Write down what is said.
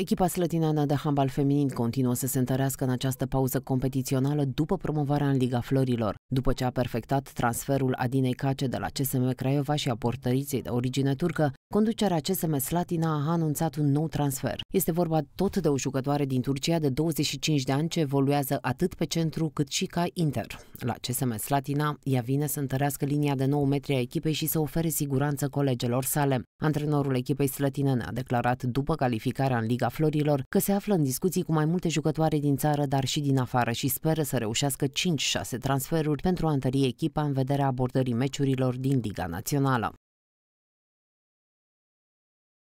Echipa slătineană de handbal feminin continuă să se întărească în această pauză competițională după promovarea în Liga Florilor, după ce a perfectat transferul Adinei Cace de la CSM Craiova și a portăriței de origine turcă, Conducerea CSM Slatina a anunțat un nou transfer. Este vorba tot de o jucătoare din Turcia de 25 de ani ce evoluează atât pe centru cât și ca inter. La CSM Slatina, ea vine să întărească linia de 9 metri a echipei și să ofere siguranță colegelor sale. Antrenorul echipei slătinene a declarat după calificarea în Liga Liga Florilor că se află în discuții cu mai multe jucătoare din țară, dar și din afară și speră să reușească 5-6 transferuri pentru a întări echipa în vederea abordării meciurilor din Liga Națională.